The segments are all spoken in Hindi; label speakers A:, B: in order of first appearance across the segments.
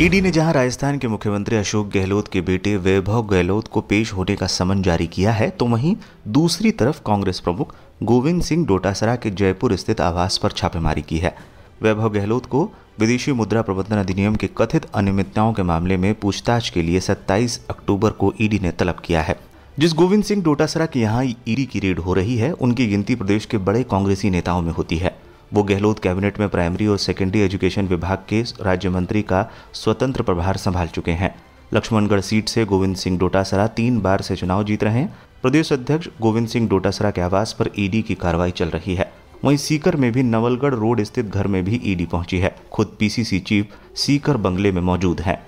A: ईडी ने जहां राजस्थान के मुख्यमंत्री अशोक गहलोत के बेटे वैभव गहलोत को पेश होने का समन जारी किया है तो वहीं दूसरी तरफ कांग्रेस प्रमुख गोविंद सिंह डोटासरा के जयपुर स्थित आवास पर छापेमारी की है वैभव गहलोत को विदेशी मुद्रा प्रबंधन अधिनियम के कथित अनियमितताओं के मामले में पूछताछ के लिए 27 अक्टूबर को ईडी ने तलब किया है जिस गोविंद सिंह डोटासरा के यहाँ ईडी की रेड हो रही है उनकी गिनती प्रदेश के बड़े कांग्रेसी नेताओं में होती है वो गहलोत कैबिनेट में प्राइमरी और सेकेंडरी एजुकेशन विभाग के राज्य मंत्री का स्वतंत्र प्रभार संभाल चुके हैं लक्ष्मणगढ़ सीट से गोविंद सिंह डोटासरा तीन बार से चुनाव जीत रहे हैं प्रदेश अध्यक्ष गोविंद सिंह डोटासरा के आवास पर ईडी की कार्रवाई चल रही है वहीं सीकर में भी नवलगढ़ रोड स्थित घर में भी ईडी पहुंची है खुद पीसीसी चीफ सीकर बंगले में मौजूद हैं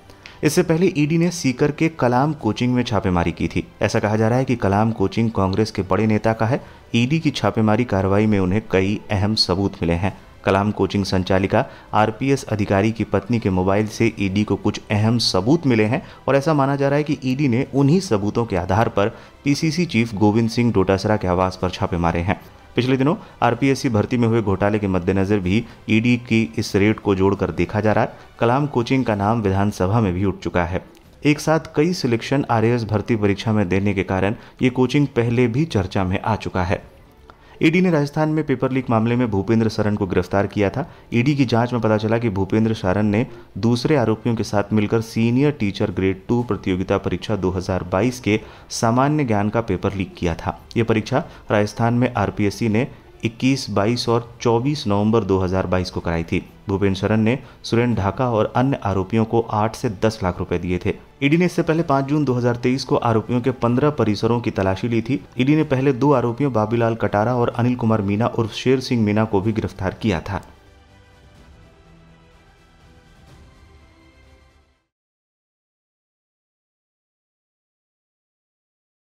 A: इससे पहले ईडी e ने सीकर के कलाम कोचिंग में छापेमारी की थी ऐसा कहा जा रहा है कि कलाम कोचिंग कांग्रेस के बड़े नेता का है ईडी e की छापेमारी कार्रवाई में उन्हें कई अहम सबूत मिले हैं कलाम कोचिंग संचालिका आरपीएस अधिकारी की पत्नी के मोबाइल से ईडी e को कुछ अहम सबूत मिले हैं और ऐसा माना जा रहा है कि ईडी ने उन्हीं सबूतों के आधार पर पीसीसी चीफ गोविंद सिंह डोटासरा के आवास पर छापे मारे हैं पिछले दिनों आरपीएससी भर्ती में हुए घोटाले के मद्देनजर भी ईडी की इस रेट को जोड़कर देखा जा रहा है कलाम कोचिंग का नाम विधानसभा में भी उठ चुका है एक साथ कई सिलेक्शन आर भर्ती परीक्षा में देने के कारण ये कोचिंग पहले भी चर्चा में आ चुका है ईडी ने राजस्थान में पेपर लीक मामले में भूपेंद्र सरन को गिरफ्तार किया था ईडी की जांच में पता चला कि भूपेंद्र सरन ने दूसरे आरोपियों के साथ मिलकर सीनियर टीचर ग्रेड टू प्रतियोगिता परीक्षा 2022 के सामान्य ज्ञान का पेपर लीक किया था यह परीक्षा राजस्थान में आरपीएससी ने 21, 22 और 24 नवंबर 2022 को कराई थी भूपेन्द्र शरण ने सुरेंद्र ढाका और अन्य आरोपियों को 8 से 10 लाख रुपए दिए थे ईडी ने इससे पहले 5 जून 2023 को आरोपियों के 15 परिसरों की तलाशी ली थी ईडी ने पहले दो आरोपियों बाबीलाल कटारा और अनिल कुमार मीना उर्फ शेर सिंह मीना को भी गिरफ्तार किया था